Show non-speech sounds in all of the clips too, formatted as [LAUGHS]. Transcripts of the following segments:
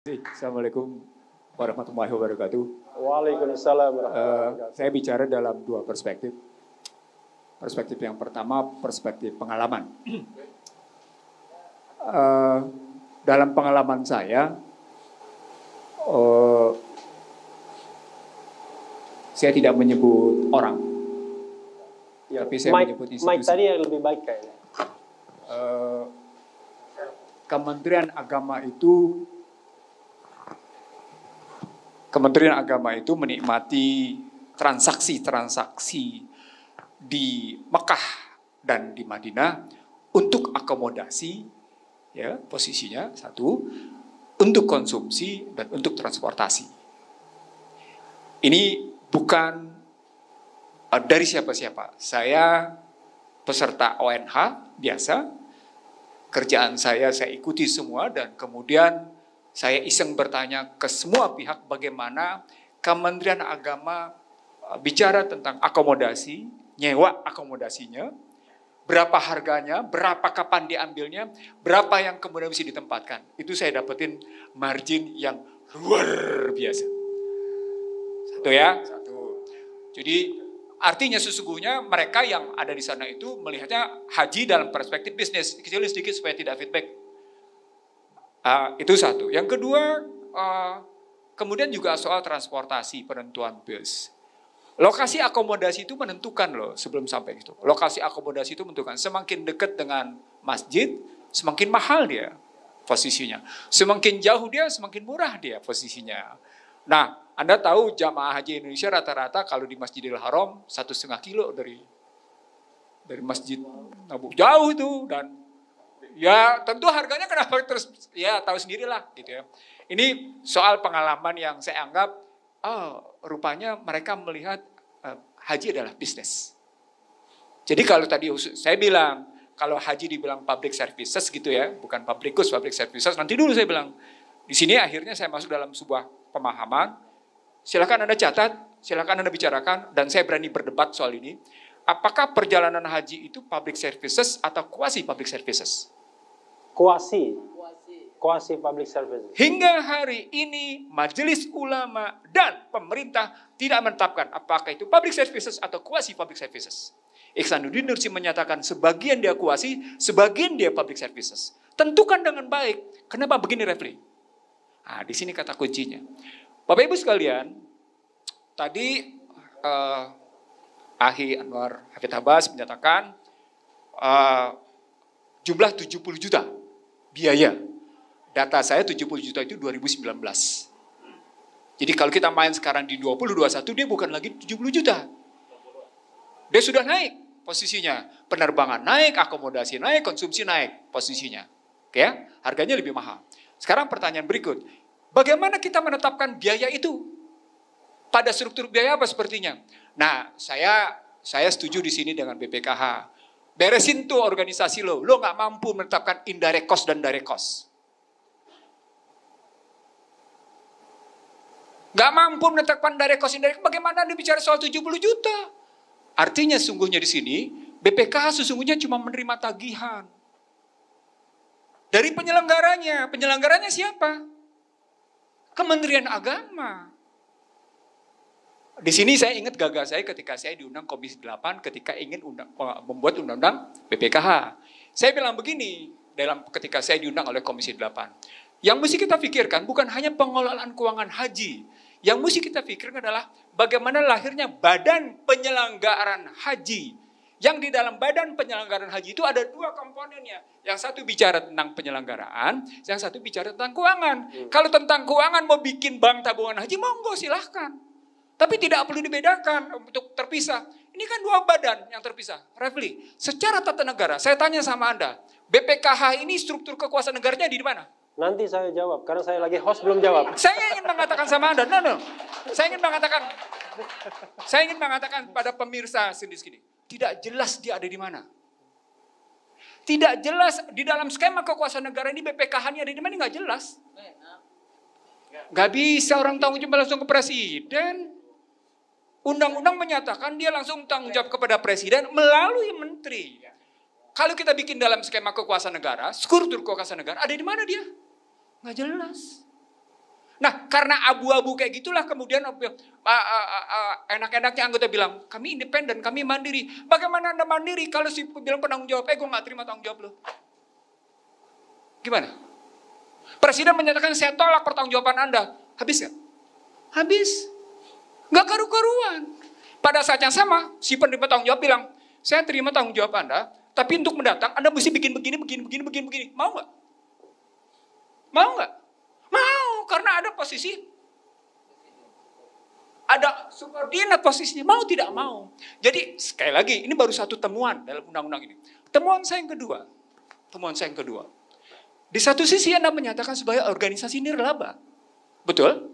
Assalamualaikum warahmatullahi wabarakatuh. Waalaikumsalam eh, warahmatullahi Uh, saya bicara dalam dua perspektif. Perspektif yang pertama, perspektif pengalaman. Uh, [CLEARS THROAT] dalam pengalaman saya, uh, saya tidak menyebut orang, ya, tapi saya Mike, menyebut institusi. Mike tadi yang lebih baik kayaknya. Uh, Kementerian Agama itu Kementerian Agama itu menikmati transaksi-transaksi di Mekah dan di Madinah untuk akomodasi ya posisinya satu untuk konsumsi dan untuk transportasi. Ini bukan uh, dari siapa-siapa. Saya peserta ONH biasa. Kerjaan saya saya ikuti semua dan kemudian saya iseng bertanya ke semua pihak bagaimana Kementerian Agama uh, bicara tentang akomodasi, nyewa akomodasinya, berapa harganya, berapa kapan diambilnya, berapa yang kemudian bisa ditempatkan. Itu saya dapetin margin yang luar biasa. Satu ya. Satu. Jadi artinya sesungguhnya mereka yang ada di sana itu melihatnya haji dalam perspektif bisnis. Kecil sedikit supaya tidak feedback. Uh, itu satu. Yang kedua, uh, kemudian juga soal transportasi penentuan bus. Lokasi akomodasi itu menentukan loh sebelum sampai itu. Lokasi akomodasi itu menentukan. Semakin dekat dengan masjid, semakin mahal dia posisinya. Semakin jauh dia, semakin murah dia posisinya. Nah, Anda tahu jamaah haji Indonesia rata-rata kalau di Masjidil Haram satu setengah kilo dari dari masjid Nabu. Jauh itu dan Ya tentu harganya kenapa terus ya tahu sendirilah gitu ya. Ini soal pengalaman yang saya anggap oh rupanya mereka melihat uh, haji adalah bisnis. Jadi kalau tadi saya bilang kalau haji dibilang public services gitu ya, bukan publicus public services. Nanti dulu saya bilang di sini akhirnya saya masuk dalam sebuah pemahaman. Silakan Anda catat, silakan Anda bicarakan dan saya berani berdebat soal ini apakah perjalanan haji itu public services atau quasi public services? Kuasi, kuasi Public Service. Hingga hari ini majelis ulama dan pemerintah tidak menetapkan apakah itu public services atau kuasi public services. Iksanuddin Nursi menyatakan sebagian dia kuasi, sebagian dia public services. Tentukan dengan baik. Kenapa begini Refli? Nah, di sini kata kuncinya. Bapak Ibu sekalian, tadi uh, Ahi Anwar Hafid Abbas menyatakan uh, jumlah 70 juta biaya. Data saya 70 juta itu 2019. Jadi kalau kita main sekarang di 2021 dia bukan lagi 70 juta. Dia sudah naik posisinya. Penerbangan naik, akomodasi naik, konsumsi naik posisinya. Oke ya? Harganya lebih mahal. Sekarang pertanyaan berikut. Bagaimana kita menetapkan biaya itu? Pada struktur biaya apa sepertinya? Nah, saya saya setuju di sini dengan BPKH Beresin tuh organisasi lo. Lo gak mampu menetapkan indirect cost dan direct cost. Gak mampu menetapkan direct cost indirect. Bagaimana Anda bicara soal 70 juta? Artinya sungguhnya di sini, BPKH sesungguhnya cuma menerima tagihan. Dari penyelenggaranya. Penyelenggaranya siapa? Kementerian Agama di sini saya ingat gagal saya ketika saya diundang Komisi 8 ketika ingin undang, membuat undang-undang BPKH. Saya bilang begini dalam ketika saya diundang oleh Komisi 8. Yang mesti kita pikirkan bukan hanya pengelolaan keuangan haji. Yang mesti kita pikirkan adalah bagaimana lahirnya badan penyelenggaraan haji. Yang di dalam badan penyelenggaraan haji itu ada dua komponennya. Yang satu bicara tentang penyelenggaraan, yang satu bicara tentang keuangan. Hmm. Kalau tentang keuangan mau bikin bank tabungan haji, monggo silahkan. Tapi tidak perlu dibedakan untuk terpisah. Ini kan dua badan yang terpisah. Refli, secara tata negara, saya tanya sama Anda, BPKH ini struktur kekuasaan negaranya di mana? Nanti saya jawab, karena saya lagi host belum jawab. Saya ingin mengatakan sama Anda, no, no. Saya ingin mengatakan, saya ingin mengatakan pada pemirsa sendiri sini, tidak jelas dia ada di mana. Tidak jelas di dalam skema kekuasaan negara ini bpkh ini ada di mana, nggak jelas. Nah. Nggak bisa orang tanggung jawab langsung ke presiden. Undang-undang menyatakan dia langsung tanggung jawab kepada presiden melalui menteri. Kalau kita bikin dalam skema kekuasaan negara, struktur kekuasaan negara, ada di mana dia? Nggak jelas. Nah, karena abu-abu kayak gitulah kemudian uh, uh, uh, enak-enaknya anggota bilang, kami independen, kami mandiri. Bagaimana Anda mandiri kalau si bilang penanggung jawab, eh gue nggak terima tanggung jawab loh. Gimana? Presiden menyatakan saya tolak pertanggung jawaban Anda. Habis nggak? Habis. Nggak karu-karuan. Pada saat yang sama, si penerima tanggung jawab bilang, saya terima tanggung jawab Anda, tapi untuk mendatang Anda mesti bikin begini, begini, begini, begini, begini. Mau nggak? Mau nggak? Mau, karena ada posisi. Ada subordinat posisinya, mau tidak mau. Jadi sekali lagi, ini baru satu temuan dalam undang-undang ini. Temuan saya yang kedua. Temuan saya yang kedua. Di satu sisi Anda menyatakan sebagai organisasi nirlaba. Betul?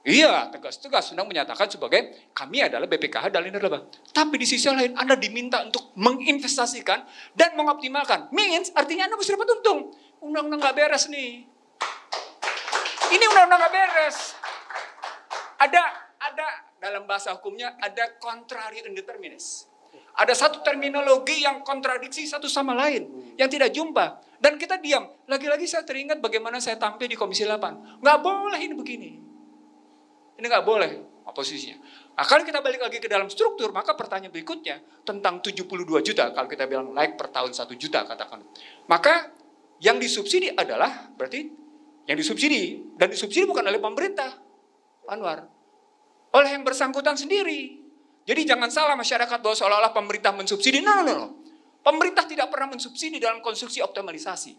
Iya, tegas-tegas sedang menyatakan sebagai kami adalah BPKH dan lain -lain. Tapi di sisi lain Anda diminta untuk menginvestasikan dan mengoptimalkan. Means artinya Anda mesti dapat untung. Undang-undang gak beres nih. Ini undang-undang gak beres. Ada ada dalam bahasa hukumnya ada contrary indeterminis. Ada satu terminologi yang kontradiksi satu sama lain, yang tidak jumpa. Dan kita diam. Lagi-lagi saya teringat bagaimana saya tampil di Komisi 8. Gak boleh ini begini. Ini nggak boleh oposisinya. Nah, kalau kita balik lagi ke dalam struktur, maka pertanyaan berikutnya tentang 72 juta, kalau kita bilang naik per tahun 1 juta katakan. Maka yang disubsidi adalah berarti yang disubsidi dan disubsidi bukan oleh pemerintah, Anwar. Oleh yang bersangkutan sendiri. Jadi jangan salah masyarakat bahwa seolah-olah pemerintah mensubsidi. No, no, no. Pemerintah tidak pernah mensubsidi dalam konstruksi optimalisasi.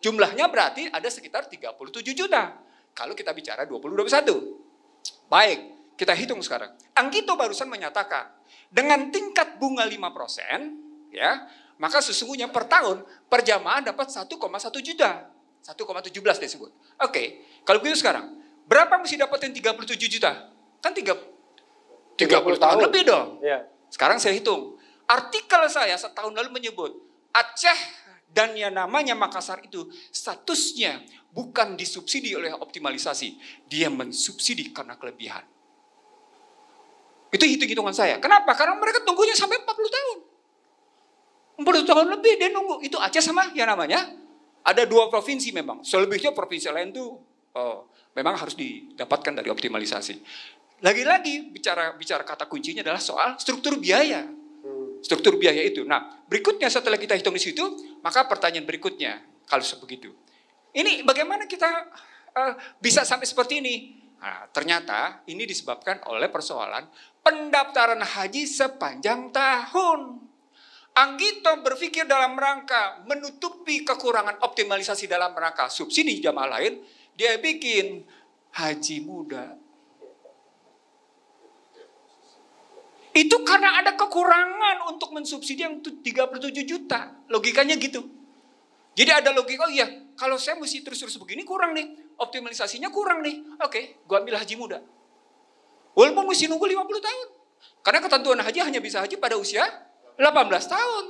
Jumlahnya berarti ada sekitar 37 juta. Kalau kita bicara 2021. Baik, kita hitung sekarang. Anggito barusan menyatakan, dengan tingkat bunga 5%, ya, maka sesungguhnya per tahun perjamaan dapat 1,1 juta. 1,17 disebut. Oke, kalau begitu sekarang, berapa mesti dapetin 37 juta? Kan 3, 30, 30 tahun, tahun lebih dong. Ya. Sekarang saya hitung. Artikel saya setahun lalu menyebut, Aceh dan yang namanya Makassar itu statusnya bukan disubsidi oleh optimalisasi. Dia mensubsidi karena kelebihan. Itu hitung-hitungan saya. Kenapa? Karena mereka tunggunya sampai 40 tahun. 40 tahun lebih dia nunggu. Itu aja sama ya namanya. Ada dua provinsi memang. Selebihnya provinsi lain tuh oh, memang harus didapatkan dari optimalisasi. Lagi-lagi bicara bicara kata kuncinya adalah soal struktur biaya. Struktur biaya itu. Nah, berikutnya setelah kita hitung di situ, maka pertanyaan berikutnya kalau sebegitu ini bagaimana kita uh, bisa sampai seperti ini? Nah, ternyata ini disebabkan oleh persoalan pendaftaran haji sepanjang tahun. Anggito berpikir dalam rangka menutupi kekurangan optimalisasi dalam rangka subsidi jamaah lain, dia bikin haji muda. Itu karena ada kekurangan untuk mensubsidi yang 37 juta. Logikanya gitu. Jadi ada logika, oh iya kalau saya mesti terus-terus begini kurang nih. Optimalisasinya kurang nih. Oke, gua ambil haji muda. Walaupun mesti nunggu 50 tahun. Karena ketentuan haji hanya bisa haji pada usia 18 tahun.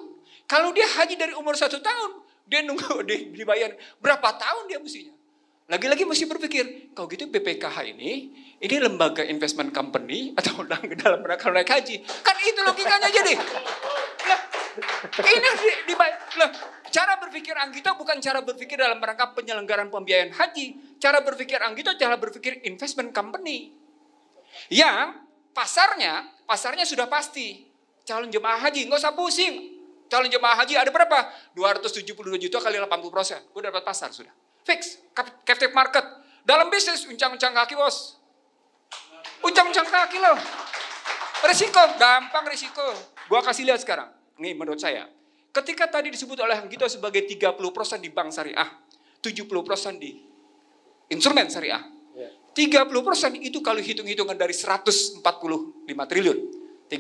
Kalau dia haji dari umur satu tahun, dia nunggu [LAUGHS] dia dibayar berapa tahun dia mestinya. Lagi-lagi mesti berpikir, kalau gitu BPKH ini, ini lembaga investment company atau [LAUGHS] dalam rangka naik haji. Kan itu logikanya jadi. Nah, ini di, di loh, cara berpikir Anggito bukan cara berpikir dalam rangka penyelenggaraan pembiayaan haji. Cara berpikir Anggito cara berpikir investment company. Yang pasarnya, pasarnya sudah pasti. Calon jemaah haji, nggak usah pusing. Calon jemaah haji ada berapa? 272 juta kali 80 persen. Gue dapat pasar sudah. Fix, captive market. Dalam bisnis, uncang-uncang kaki bos. Uncang-uncang kaki loh. Risiko, gampang risiko. Gua kasih lihat sekarang. Nih menurut saya. Ketika tadi disebut oleh Hang Gito sebagai 30% di bank syariah, 70% di instrumen syariah. 30% ya. itu kalau hitung-hitungan dari 145 triliun. 30%.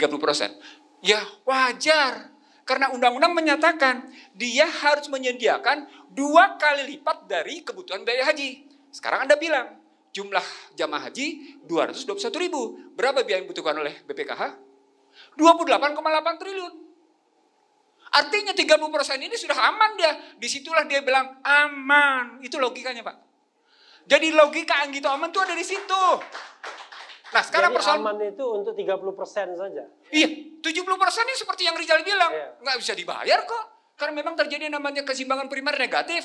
Ya wajar. Karena undang-undang menyatakan dia harus menyediakan dua kali lipat dari kebutuhan biaya haji. Sekarang Anda bilang, jumlah jamaah haji 221 ribu. Berapa biaya yang dibutuhkan oleh BPKH? 28,8 triliun. Artinya 30% ini sudah aman dia. Disitulah dia bilang aman. Itu logikanya Pak. Jadi logika Anggito aman itu ada di situ. Nah sekarang persoalan. aman itu untuk 30% saja? Iya. 70% ini seperti yang Rizal bilang. Iya. Nggak bisa dibayar kok. Karena memang terjadi namanya kesimbangan primer negatif.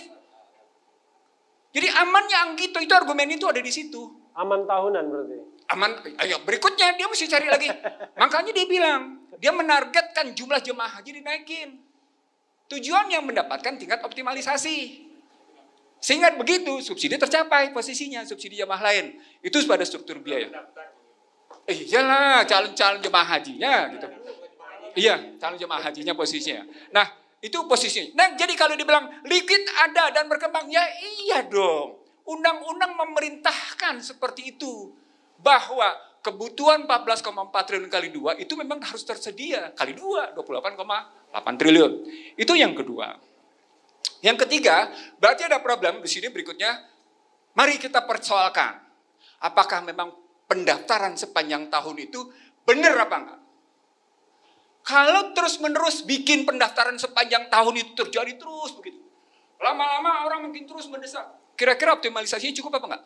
Jadi amannya Anggito itu argumen itu ada di situ. Aman tahunan berarti? aman ayo berikutnya dia mesti cari lagi makanya dia bilang dia menargetkan jumlah jemaah haji dinaikin tujuannya mendapatkan tingkat optimalisasi sehingga begitu subsidi tercapai posisinya subsidi jemaah lain itu pada struktur biaya eh, iyalah calon-calon jemaah hajinya gitu iya calon jemaah hajinya posisinya nah itu posisinya nah jadi kalau dibilang likit ada dan berkembang ya iya dong undang-undang memerintahkan seperti itu bahwa kebutuhan 14,4 triliun kali dua itu memang harus tersedia kali dua 28,8 triliun. Itu yang kedua. Yang ketiga, berarti ada problem di sini berikutnya. Mari kita persoalkan apakah memang pendaftaran sepanjang tahun itu benar apa enggak? Kalau terus-menerus bikin pendaftaran sepanjang tahun itu terjadi terus begitu. Lama-lama orang mungkin terus mendesak. Kira-kira optimalisasinya cukup apa enggak?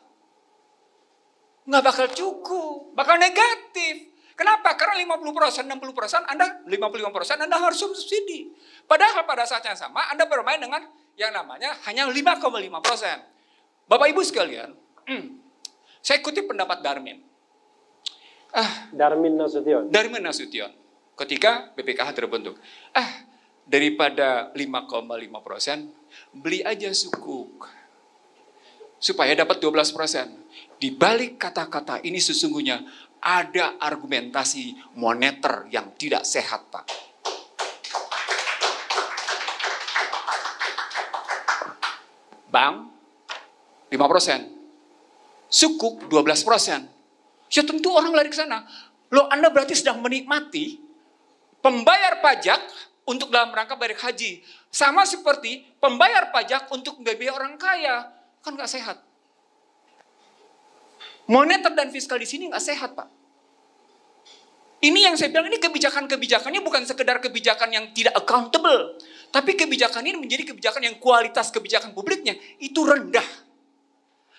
nggak bakal cukup, bakal negatif. Kenapa? Karena 50%, persen, 60% persen, Anda 55% persen, Anda harus subsidi. Padahal pada saat yang sama Anda bermain dengan yang namanya hanya 5,5%. persen. Bapak Ibu sekalian, hmm, saya kutip pendapat Darmin. Ah, Darmin Nasution. Darmin Nasution. Ketika BPKH terbentuk. Ah, daripada 5,5%, persen, beli aja sukuk supaya dapat 12 persen. Di balik kata-kata ini sesungguhnya ada argumentasi moneter yang tidak sehat, Pak. Bank 5 persen, sukuk 12 persen. Ya tentu orang lari ke sana. Loh Anda berarti sedang menikmati pembayar pajak untuk dalam rangka bayar haji. Sama seperti pembayar pajak untuk membiayai orang kaya Kan nggak sehat. Moneter dan fiskal di sini nggak sehat, Pak. Ini yang saya bilang, ini kebijakan-kebijakannya bukan sekedar kebijakan yang tidak accountable. Tapi kebijakan ini menjadi kebijakan yang kualitas kebijakan publiknya itu rendah.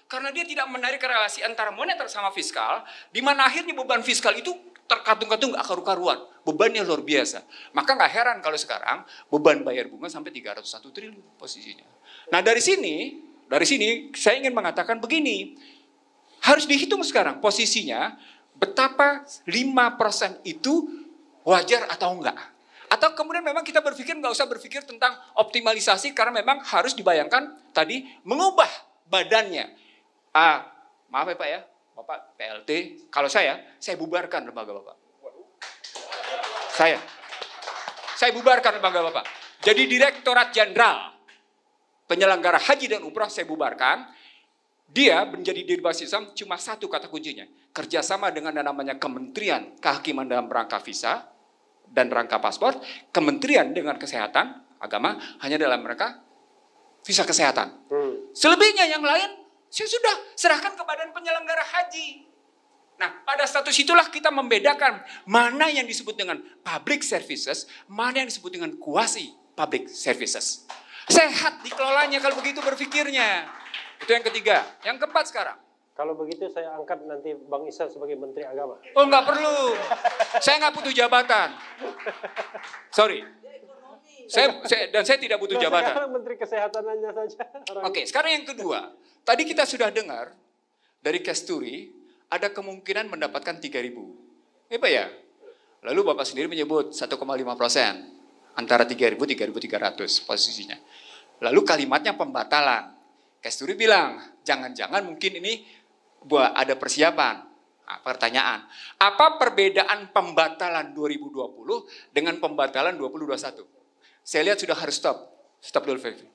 Karena dia tidak menarik relasi antara moneter sama fiskal, di mana akhirnya beban fiskal itu terkatung-katung gak karu-karuan. Bebannya luar biasa. Maka gak heran kalau sekarang beban bayar bunga sampai 301 triliun posisinya. Nah dari sini dari sini saya ingin mengatakan begini, harus dihitung sekarang posisinya betapa 5% itu wajar atau enggak. Atau kemudian memang kita berpikir nggak usah berpikir tentang optimalisasi karena memang harus dibayangkan tadi mengubah badannya. Ah, maaf ya Pak ya, Bapak PLT, kalau saya, saya bubarkan lembaga Bapak. Saya. Saya bubarkan lembaga Bapak. Jadi Direktorat Jenderal penyelenggara haji dan umrah saya bubarkan. Dia menjadi diri bahasa Islam cuma satu kata kuncinya. Kerjasama dengan yang namanya kementerian kehakiman dalam rangka visa dan rangka paspor. Kementerian dengan kesehatan agama hanya dalam mereka visa kesehatan. Hmm. Selebihnya yang lain saya sudah serahkan ke badan penyelenggara haji. Nah, pada status itulah kita membedakan mana yang disebut dengan public services, mana yang disebut dengan kuasi public services. Sehat dikelolanya kalau begitu berpikirnya. Itu yang ketiga. Yang keempat sekarang. Kalau begitu saya angkat nanti Bang Isa sebagai Menteri Agama. Oh nggak perlu. saya nggak butuh jabatan. Sorry. Saya, saya dan saya tidak butuh jabatan. Sekarang [LAUGHS] Menteri Kesehatan hanya saja. Oke, okay, sekarang yang kedua. Tadi kita sudah dengar dari Kasturi ada kemungkinan mendapatkan 3.000. Hebat iya, ya? Lalu Bapak sendiri menyebut 1,5 persen antara 3.000 3.300 posisinya. Lalu kalimatnya pembatalan. Kasturi bilang, jangan-jangan mungkin ini buat ada persiapan. Nah, pertanyaan, apa perbedaan pembatalan 2020 dengan pembatalan 2021? Saya lihat sudah harus stop. Stop dulu, Fevi.